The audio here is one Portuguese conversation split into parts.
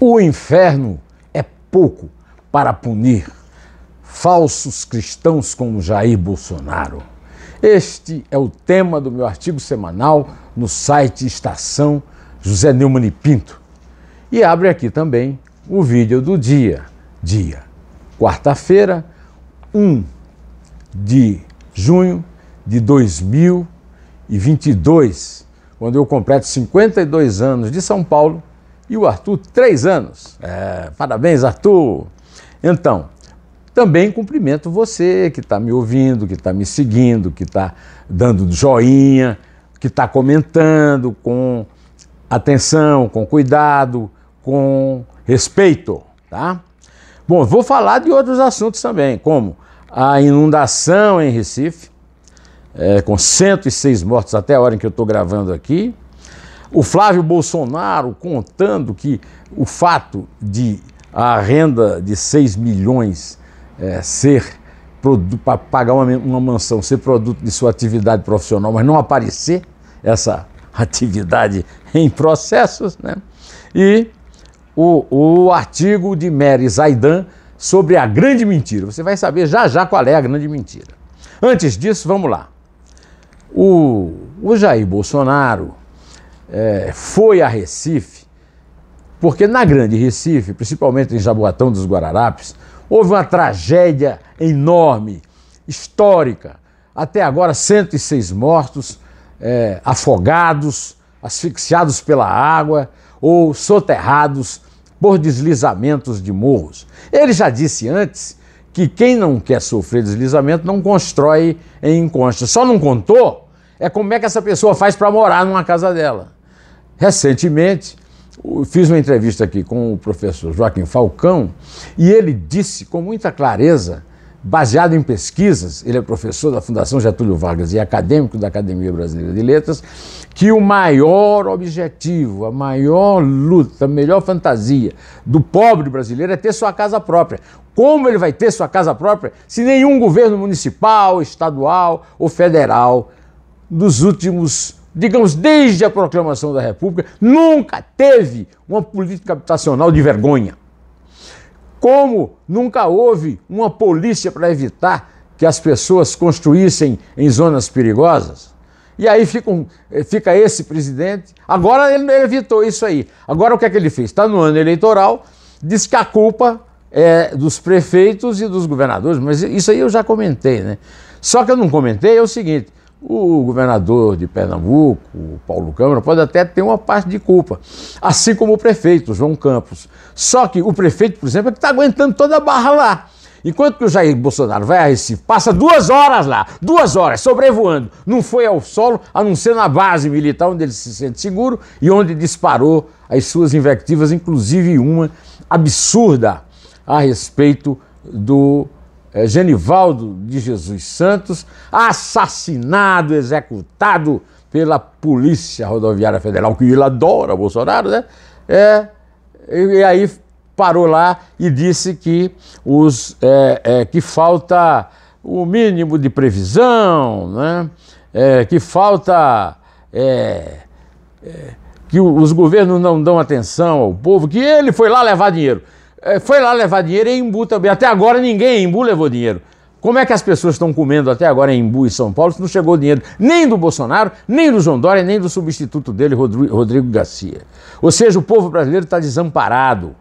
O inferno é pouco para punir falsos cristãos como Jair Bolsonaro. Este é o tema do meu artigo semanal no site Estação José Neumann e Pinto. E abre aqui também o vídeo do dia. Dia quarta-feira, 1 de junho de 2022, quando eu completo 52 anos de São Paulo e o Arthur, três anos. É, parabéns, Arthur! Então, também cumprimento você que está me ouvindo, que está me seguindo, que está dando joinha, que está comentando com atenção, com cuidado, com respeito, tá? Bom, vou falar de outros assuntos também, como a inundação em Recife, é, com 106 mortos até a hora em que eu estou gravando aqui, o Flávio Bolsonaro contando que o fato de a renda de 6 milhões é, ser para pagar uma, uma mansão ser produto de sua atividade profissional, mas não aparecer essa atividade em processos, né? E o, o artigo de Mary Zaidan sobre a grande mentira. Você vai saber já já qual é a grande mentira. Antes disso, vamos lá. O, o Jair Bolsonaro é, foi a Recife, porque na Grande Recife, principalmente em Jaboatão dos Guararapes, houve uma tragédia enorme, histórica. Até agora, 106 mortos, é, afogados, asfixiados pela água ou soterrados por deslizamentos de morros. Ele já disse antes que quem não quer sofrer deslizamento não constrói em encosta. Só não contou é como é que essa pessoa faz para morar numa casa dela. Recentemente, fiz uma entrevista aqui com o professor Joaquim Falcão e ele disse com muita clareza, baseado em pesquisas, ele é professor da Fundação Getúlio Vargas e acadêmico da Academia Brasileira de Letras, que o maior objetivo, a maior luta, a melhor fantasia do pobre brasileiro é ter sua casa própria. Como ele vai ter sua casa própria se nenhum governo municipal, estadual ou federal dos últimos digamos, desde a proclamação da República, nunca teve uma política habitacional de vergonha. Como nunca houve uma polícia para evitar que as pessoas construíssem em zonas perigosas. E aí fica, um, eh, fica esse presidente. Agora ele evitou isso aí. Agora o que é que ele fez? Está no ano eleitoral, diz que a culpa é dos prefeitos e dos governadores, mas isso aí eu já comentei, né? Só que eu não comentei é o seguinte: o governador de Pernambuco, Paulo Câmara, pode até ter uma parte de culpa, assim como o prefeito, João Campos. Só que o prefeito, por exemplo, é que está aguentando toda a barra lá. Enquanto que o Jair Bolsonaro vai a Recife, passa duas horas lá, duas horas, sobrevoando. Não foi ao solo, a não ser na base militar, onde ele se sente seguro e onde disparou as suas invectivas, inclusive uma absurda a respeito do é, Genivaldo de Jesus Santos, assassinado, executado pela Polícia Rodoviária Federal, que ele adora, Bolsonaro, né? É, e, e aí parou lá e disse que, os, é, é, que falta o mínimo de previsão, né? É, que falta é, é, que os governos não dão atenção ao povo, que ele foi lá levar dinheiro. É, foi lá levar dinheiro e Embu também. Até agora ninguém em Embu levou dinheiro. Como é que as pessoas estão comendo até agora em Embu e São Paulo se não chegou dinheiro nem do Bolsonaro, nem do João Dória, nem do substituto dele, Rodrigo Garcia? Ou seja, o povo brasileiro está desamparado.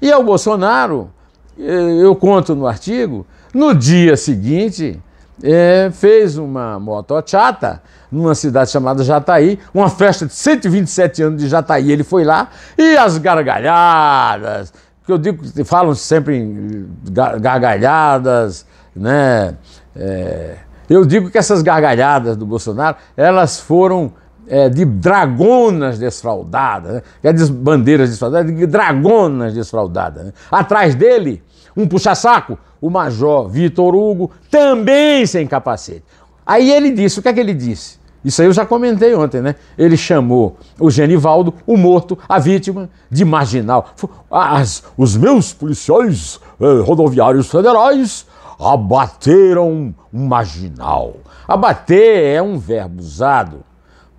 E ao é Bolsonaro, é, eu conto no artigo, no dia seguinte, é, fez uma moto chata numa cidade chamada Jataí, uma festa de 127 anos de Jataí. Ele foi lá e as gargalhadas, que eu digo, falam sempre em gargalhadas, né? É, eu digo que essas gargalhadas do Bolsonaro, elas foram é, de dragonas desfraldadas, né? quer é dizer, bandeiras desfraldadas, de dragonas desfraldadas. Né? Atrás dele, um puxa-saco, o major Vitor Hugo, também sem capacete. Aí ele disse, o que é que ele disse? Isso aí eu já comentei ontem, né? Ele chamou o Genivaldo, o morto, a vítima, de marginal. As, os meus policiais eh, rodoviários federais abateram um marginal. Abater é um verbo usado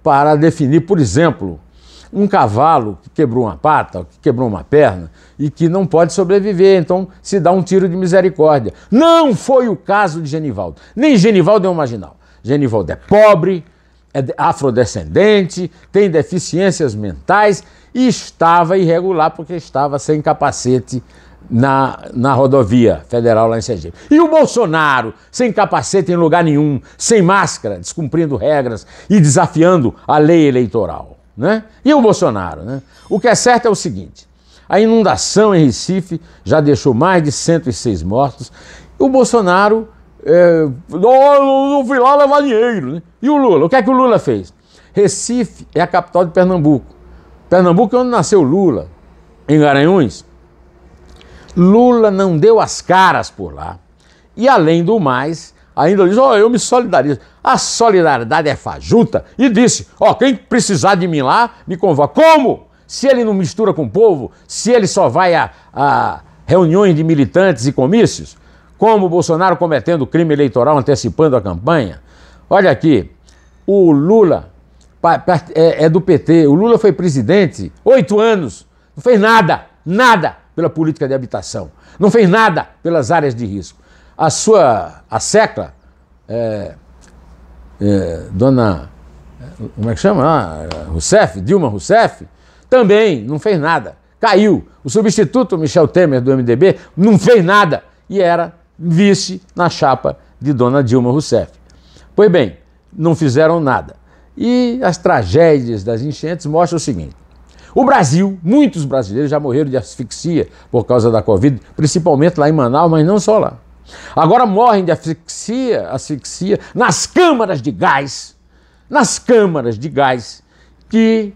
para definir, por exemplo, um cavalo que quebrou uma pata, que quebrou uma perna e que não pode sobreviver, então se dá um tiro de misericórdia. Não foi o caso de Genivaldo. Nem Genivaldo é um marginal. Genivaldo é pobre, é afrodescendente, tem deficiências mentais e estava irregular porque estava sem capacete na, na rodovia federal lá em Sergipe. E o Bolsonaro, sem capacete em lugar nenhum, sem máscara, descumprindo regras e desafiando a lei eleitoral. Né? E o Bolsonaro? Né? O que é certo é o seguinte: a inundação em Recife já deixou mais de 106 mortos. O Bolsonaro é, não, não fui lá levar dinheiro. Né? E o Lula? O que é que o Lula fez? Recife é a capital de Pernambuco. Pernambuco é onde nasceu Lula, em Garanhuns. Lula não deu as caras por lá. E além do mais, ainda diz: oh, eu me solidarizo. A solidariedade é fajuta. E disse: Ó, oh, quem precisar de mim lá, me convoca. Como? Se ele não mistura com o povo, se ele só vai a, a reuniões de militantes e comícios, como o Bolsonaro cometendo crime eleitoral antecipando a campanha. Olha aqui, o Lula é, é do PT. O Lula foi presidente oito anos, não fez nada, nada pela política de habitação, não fez nada pelas áreas de risco. A sua, a Secla, é, é, dona, como é que chama? Ah, Rousseff, Dilma Rousseff, também não fez nada, caiu. O substituto Michel Temer do MDB não fez nada e era vice na chapa de Dona Dilma Rousseff. Pois bem, não fizeram nada. E as tragédias das enchentes mostram o seguinte: o Brasil, muitos brasileiros já morreram de asfixia por causa da Covid, principalmente lá em Manaus, mas não só lá. Agora morrem de asfixia, asfixia nas câmaras de gás, nas câmaras de gás que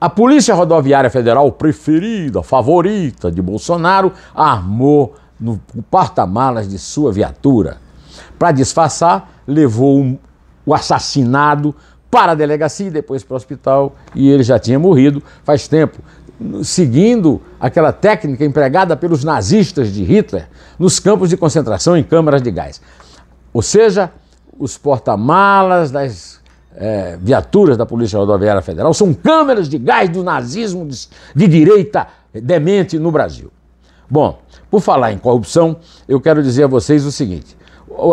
a Polícia Rodoviária Federal, preferida, favorita de Bolsonaro, armou no porta-malas de sua viatura. Para disfarçar, levou o assassinado para a delegacia e depois para o hospital e ele já tinha morrido faz tempo, seguindo aquela técnica empregada pelos nazistas de Hitler nos campos de concentração em câmaras de gás. Ou seja, os porta-malas das é, viaturas da Polícia Rodoviária Federal são câmeras de gás do nazismo de, de direita demente no Brasil. Bom, por falar em corrupção, eu quero dizer a vocês o seguinte: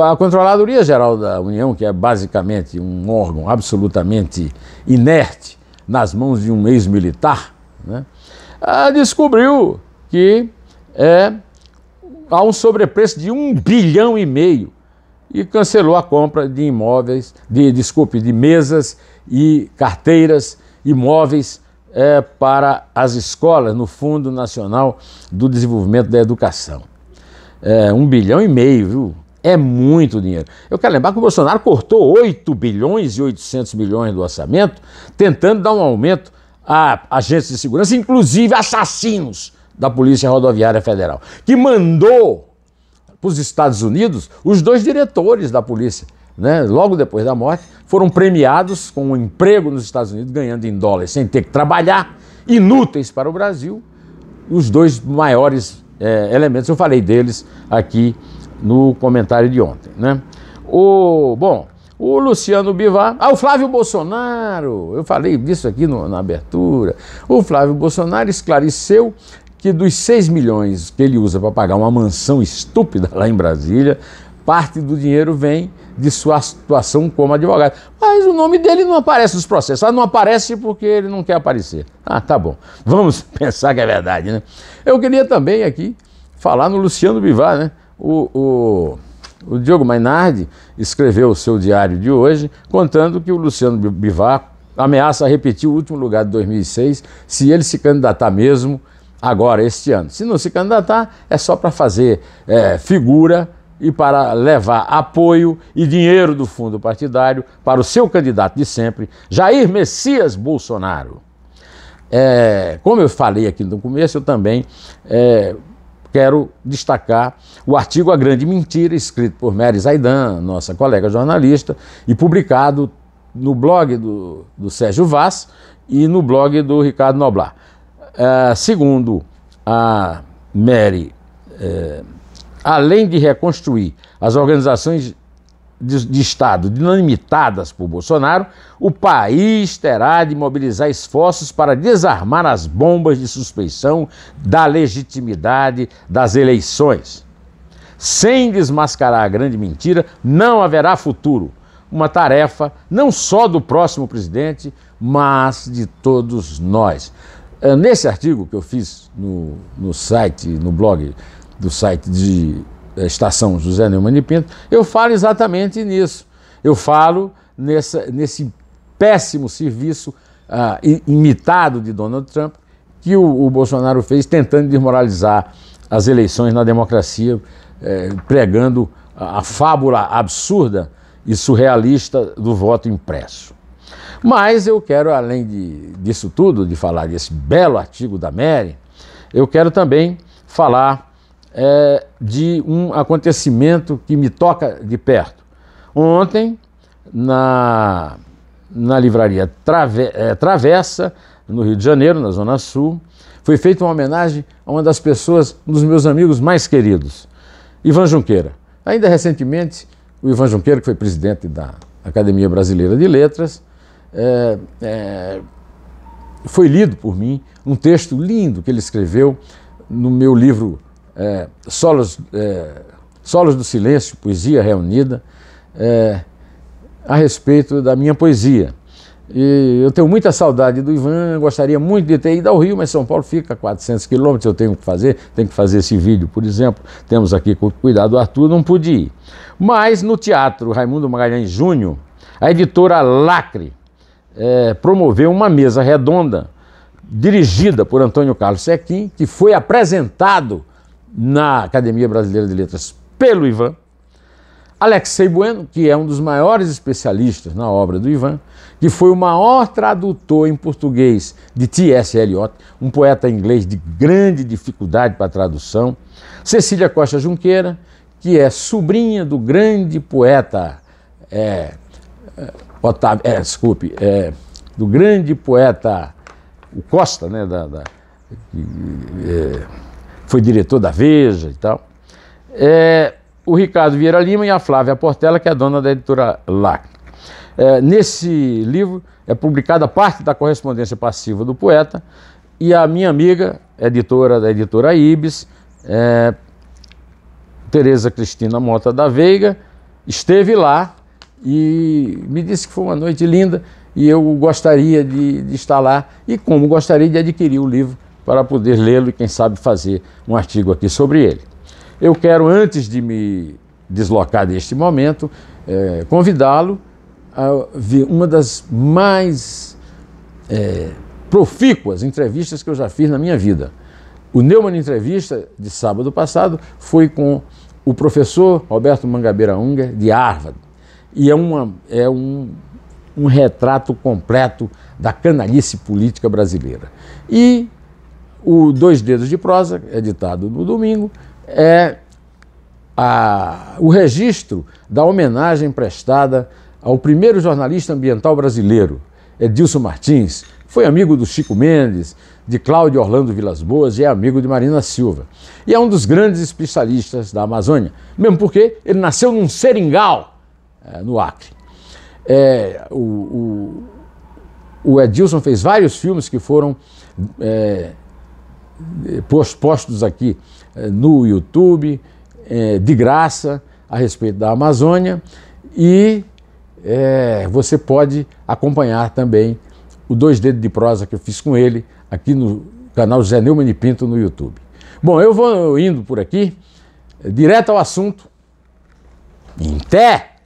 a Controladoria Geral da União, que é basicamente um órgão absolutamente inerte nas mãos de um ex-militar, né, ah, descobriu que é, há um sobrepreço de um bilhão e meio e cancelou a compra de imóveis, de desculpe, de mesas e carteiras, imóveis é, para as escolas no Fundo Nacional do Desenvolvimento da Educação. É, um bilhão e meio, viu? É muito dinheiro. Eu quero lembrar que o Bolsonaro cortou 8 bilhões e 800 milhões do orçamento, tentando dar um aumento a agentes de segurança, inclusive assassinos da Polícia Rodoviária Federal, que mandou para os Estados Unidos os dois diretores da polícia né, logo depois da morte, foram premiados com um emprego nos Estados Unidos, ganhando em dólares sem ter que trabalhar, inúteis para o Brasil, os dois maiores é, elementos. Eu falei deles aqui no comentário de ontem. Né? O, bom, o Luciano Bivar. Ah, o Flávio Bolsonaro. Eu falei disso aqui no, na abertura. O Flávio Bolsonaro esclareceu que dos 6 milhões que ele usa para pagar uma mansão estúpida lá em Brasília, parte do dinheiro vem de sua atuação como advogado. Mas o nome dele não aparece nos processos. Ah, não aparece porque ele não quer aparecer. Ah, tá bom. Vamos pensar que é verdade, né? Eu queria também aqui falar no Luciano Bivar, né? O, o, o Diogo Mainardi escreveu o seu diário de hoje contando que o Luciano Bivar ameaça repetir o último lugar de 2006 se ele se candidatar mesmo agora, este ano. Se não se candidatar, é só para fazer é, figura e para levar apoio e dinheiro do fundo partidário para o seu candidato de sempre, Jair Messias Bolsonaro. É, como eu falei aqui no começo, eu também é, quero destacar o artigo A Grande Mentira, escrito por Mary Zaidan, nossa colega jornalista, e publicado no blog do, do Sérgio Vaz e no blog do Ricardo Noblar. É, segundo a Mary. É, além de reconstruir as organizações de, de Estado dinamitadas por Bolsonaro, o país terá de mobilizar esforços para desarmar as bombas de suspeição da legitimidade das eleições. Sem desmascarar a grande mentira, não haverá futuro. Uma tarefa não só do próximo presidente, mas de todos nós. É, nesse artigo que eu fiz no, no site, no blog do site de eh, Estação José Neumann e Pinto, eu falo exatamente nisso. Eu falo nessa, nesse péssimo serviço ah, imitado de Donald Trump que o, o, Bolsonaro fez tentando desmoralizar as eleições na democracia, eh, pregando a, a fábula absurda e surrealista do voto impresso. Mas eu quero, além de, disso tudo, de falar desse belo artigo da Mary, eu quero também falar é, de um acontecimento que me toca de perto. Ontem, na, na livraria Trave, é, Travessa, no Rio de Janeiro, na Zona Sul, foi feita uma homenagem a uma das pessoas, um dos meus amigos mais queridos, Ivan Junqueira. Ainda recentemente, o Ivan Junqueira, que foi presidente da Academia Brasileira de Letras, é, é, foi lido por mim um texto lindo que ele escreveu no meu livro é, solos, é, solos do Silêncio, Poesia Reunida, é, a respeito da minha poesia. E eu tenho muita saudade do Ivan, gostaria muito de ter ido ao Rio, mas São Paulo fica a 400 quilômetros, eu tenho que fazer, tenho que fazer esse vídeo, por exemplo. Temos aqui com cuidado, Arthur, não pude ir. Mas no teatro Raimundo Magalhães Júnior, a editora Lacre é, promoveu uma mesa redonda dirigida por Antônio Carlos Sequim, que foi apresentado na Academia Brasileira de Letras pelo Ivan, Alexei Bueno, que é um dos maiores especialistas na obra do Ivan, que foi o maior tradutor em português de T.S. Eliot, um poeta inglês de grande dificuldade para tradução, Cecília Costa Junqueira, que é sobrinha do grande poeta é, é, Otávio, é, desculpe, é, do grande poeta o Costa, né, da, da é, foi diretor da Veja e tal. É, o Ricardo Vieira Lima e a Flávia Portela, que é dona da editora LAC. É, nesse livro é publicada parte da correspondência passiva do poeta e a minha amiga, editora da editora Ibis, é, Tereza Cristina Mota da Veiga, esteve lá e me disse que foi uma noite linda e eu gostaria de, de estar lá e como gostaria de adquirir o livro para poder lê-lo e, quem sabe, fazer um artigo aqui sobre ele. Eu quero, antes de me deslocar deste momento, é, convidá-lo a ver uma das mais é, profícuas entrevistas que eu já fiz na minha vida. O Neumann Entrevista, de sábado passado, foi com o professor Roberto Mangabeira Unger, de Harvard. E é, uma, é um, um retrato completo da canalice política brasileira. E o Dois Dedos de Prosa, editado no domingo, é a, o registro da homenagem prestada ao primeiro jornalista ambiental brasileiro, Edilson Martins, foi amigo do Chico Mendes, de Cláudio Orlando Vilas Boas e é amigo de Marina Silva. E é um dos grandes especialistas da Amazônia, mesmo porque ele nasceu num seringal é, no Acre. É, o, o, o, Edilson fez vários filmes que foram é, postos aqui eh, no YouTube, eh, de graça, a respeito da Amazônia, e eh, você pode acompanhar também o Dois Dedos de Prosa que eu fiz com ele aqui no canal José Neumann e Pinto no YouTube. Bom, eu vou indo por aqui, direto ao assunto. Em pé!